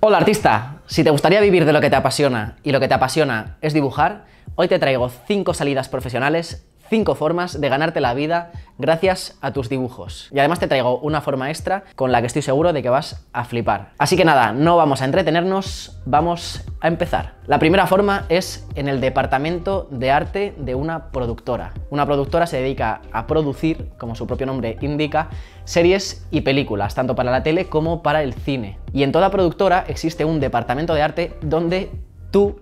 Hola artista, si te gustaría vivir de lo que te apasiona y lo que te apasiona es dibujar, hoy te traigo 5 salidas profesionales 5 formas de ganarte la vida gracias a tus dibujos. Y además te traigo una forma extra con la que estoy seguro de que vas a flipar. Así que nada, no vamos a entretenernos, vamos a empezar. La primera forma es en el departamento de arte de una productora. Una productora se dedica a producir, como su propio nombre indica, series y películas, tanto para la tele como para el cine. Y en toda productora existe un departamento de arte donde tú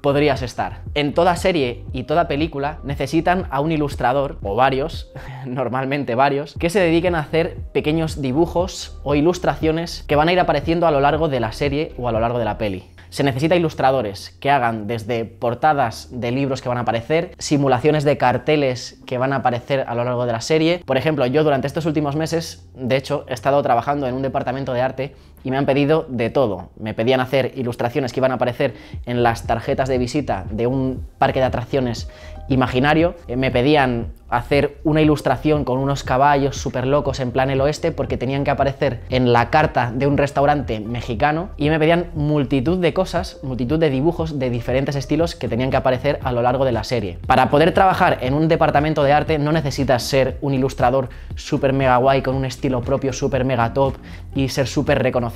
podrías estar. En toda serie y toda película necesitan a un ilustrador, o varios, normalmente varios, que se dediquen a hacer pequeños dibujos o ilustraciones que van a ir apareciendo a lo largo de la serie o a lo largo de la peli. Se necesita ilustradores que hagan desde portadas de libros que van a aparecer, simulaciones de carteles que van a aparecer a lo largo de la serie. Por ejemplo, yo durante estos últimos meses, de hecho, he estado trabajando en un departamento de arte y me han pedido de todo. Me pedían hacer ilustraciones que iban a aparecer en las tarjetas de visita de un parque de atracciones imaginario. Eh, me pedían hacer una ilustración con unos caballos súper locos en plan el oeste porque tenían que aparecer en la carta de un restaurante mexicano y me pedían multitud de cosas, multitud de dibujos de diferentes estilos que tenían que aparecer a lo largo de la serie. Para poder trabajar en un departamento de arte no necesitas ser un ilustrador súper mega guay con un estilo propio súper mega top y ser súper reconocido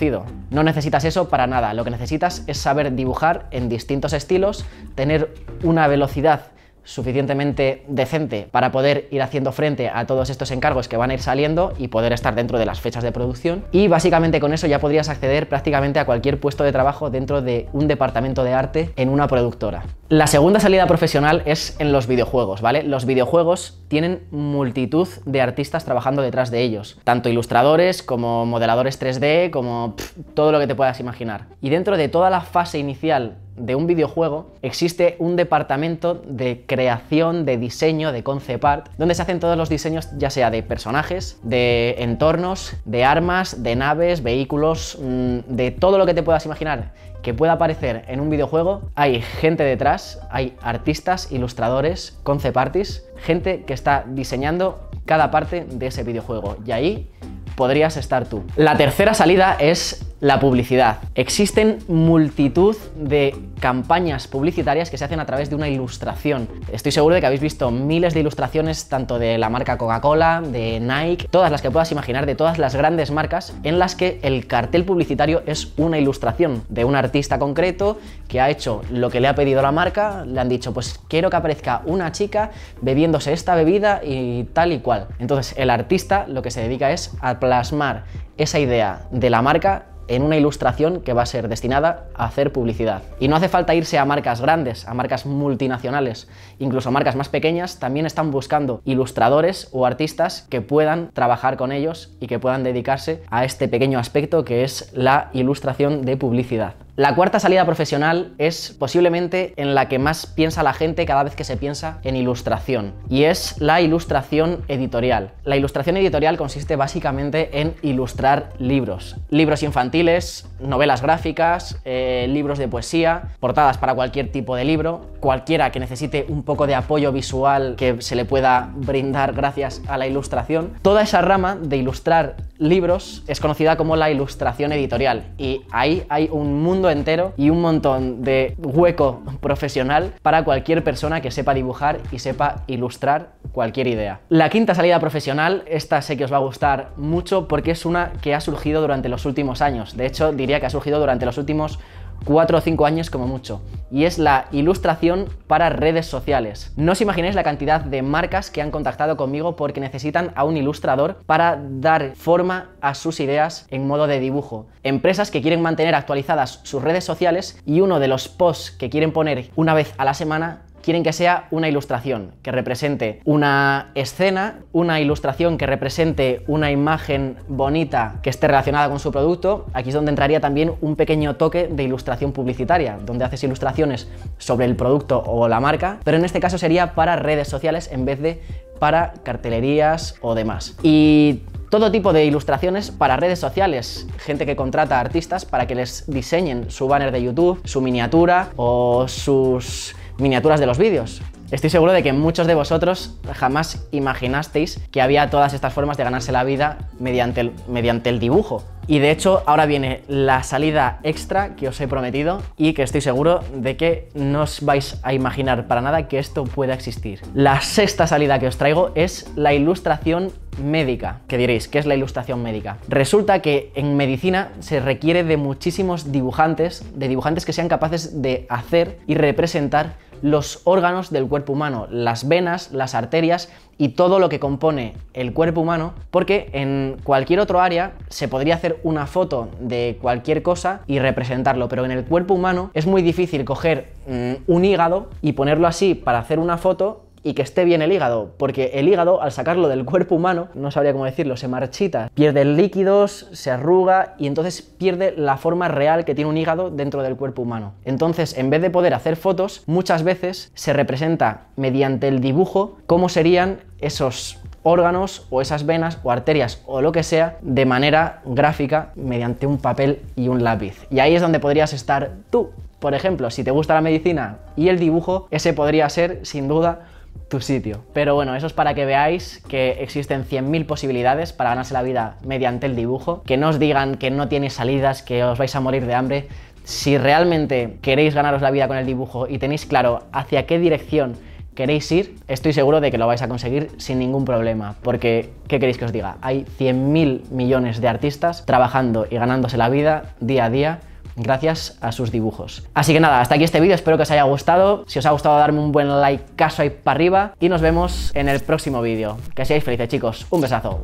no necesitas eso para nada, lo que necesitas es saber dibujar en distintos estilos, tener una velocidad suficientemente decente para poder ir haciendo frente a todos estos encargos que van a ir saliendo y poder estar dentro de las fechas de producción y básicamente con eso ya podrías acceder prácticamente a cualquier puesto de trabajo dentro de un departamento de arte en una productora. La segunda salida profesional es en los videojuegos, ¿vale? Los videojuegos tienen multitud de artistas trabajando detrás de ellos, tanto ilustradores como modeladores 3D, como todo lo que te puedas imaginar. Y dentro de toda la fase inicial de un videojuego existe un departamento de creación, de diseño, de concept art, donde se hacen todos los diseños ya sea de personajes, de entornos, de armas, de naves, vehículos, mm, de todo lo que te puedas imaginar que pueda aparecer en un videojuego, hay gente detrás, hay artistas, ilustradores, concept artists, gente que está diseñando cada parte de ese videojuego y ahí podrías estar tú. La tercera salida es la publicidad. Existen multitud de campañas publicitarias que se hacen a través de una ilustración. Estoy seguro de que habéis visto miles de ilustraciones tanto de la marca Coca-Cola, de Nike, todas las que puedas imaginar, de todas las grandes marcas, en las que el cartel publicitario es una ilustración de un artista concreto que ha hecho lo que le ha pedido la marca, le han dicho pues quiero que aparezca una chica bebiéndose esta bebida y tal y cual. Entonces el artista lo que se dedica es a plasmar esa idea de la marca en una ilustración que va a ser destinada a hacer publicidad. Y no hace falta irse a marcas grandes, a marcas multinacionales, incluso marcas más pequeñas también están buscando ilustradores o artistas que puedan trabajar con ellos y que puedan dedicarse a este pequeño aspecto que es la ilustración de publicidad. La cuarta salida profesional es posiblemente en la que más piensa la gente cada vez que se piensa en ilustración y es la ilustración editorial. La ilustración editorial consiste básicamente en ilustrar libros, libros infantiles, novelas gráficas, eh, libros de poesía, portadas para cualquier tipo de libro, cualquiera que necesite un poco de apoyo visual que se le pueda brindar gracias a la ilustración. Toda esa rama de ilustrar libros es conocida como la ilustración editorial y ahí hay un mundo entero y un montón de hueco profesional para cualquier persona que sepa dibujar y sepa ilustrar cualquier idea. La quinta salida profesional, esta sé que os va a gustar mucho porque es una que ha surgido durante los últimos años, de hecho diría que ha surgido durante los últimos 4 o 5 años como mucho, y es la ilustración para redes sociales. No os imaginéis la cantidad de marcas que han contactado conmigo porque necesitan a un ilustrador para dar forma a sus ideas en modo de dibujo. Empresas que quieren mantener actualizadas sus redes sociales y uno de los posts que quieren poner una vez a la semana quieren que sea una ilustración que represente una escena, una ilustración que represente una imagen bonita que esté relacionada con su producto. Aquí es donde entraría también un pequeño toque de ilustración publicitaria, donde haces ilustraciones sobre el producto o la marca, pero en este caso sería para redes sociales en vez de para cartelerías o demás. Y todo tipo de ilustraciones para redes sociales, gente que contrata a artistas para que les diseñen su banner de YouTube, su miniatura o sus miniaturas de los vídeos. Estoy seguro de que muchos de vosotros jamás imaginasteis que había todas estas formas de ganarse la vida mediante el, mediante el dibujo. Y de hecho, ahora viene la salida extra que os he prometido y que estoy seguro de que no os vais a imaginar para nada que esto pueda existir. La sexta salida que os traigo es la ilustración médica. ¿Qué diréis, ¿qué es la ilustración médica? Resulta que en medicina se requiere de muchísimos dibujantes, de dibujantes que sean capaces de hacer y representar los órganos del cuerpo humano, las venas, las arterias y todo lo que compone el cuerpo humano, porque en cualquier otro área se podría hacer una foto de cualquier cosa y representarlo, pero en el cuerpo humano es muy difícil coger mm, un hígado y ponerlo así para hacer una foto y que esté bien el hígado, porque el hígado al sacarlo del cuerpo humano, no sabría cómo decirlo, se marchita, pierde líquidos, se arruga y entonces pierde la forma real que tiene un hígado dentro del cuerpo humano. Entonces, en vez de poder hacer fotos, muchas veces se representa mediante el dibujo cómo serían esos órganos o esas venas o arterias o lo que sea de manera gráfica mediante un papel y un lápiz. Y ahí es donde podrías estar tú. Por ejemplo, si te gusta la medicina y el dibujo, ese podría ser, sin duda, tu sitio. Pero bueno, eso es para que veáis que existen 100.000 posibilidades para ganarse la vida mediante el dibujo, que no os digan que no tiene salidas, que os vais a morir de hambre. Si realmente queréis ganaros la vida con el dibujo y tenéis claro hacia qué dirección queréis ir, estoy seguro de que lo vais a conseguir sin ningún problema, porque, ¿qué queréis que os diga? Hay 100.000 millones de artistas trabajando y ganándose la vida día a día gracias a sus dibujos. Así que nada, hasta aquí este vídeo, espero que os haya gustado. Si os ha gustado, darme un buen like, caso ahí para arriba. Y nos vemos en el próximo vídeo. Que seáis felices, chicos. Un besazo.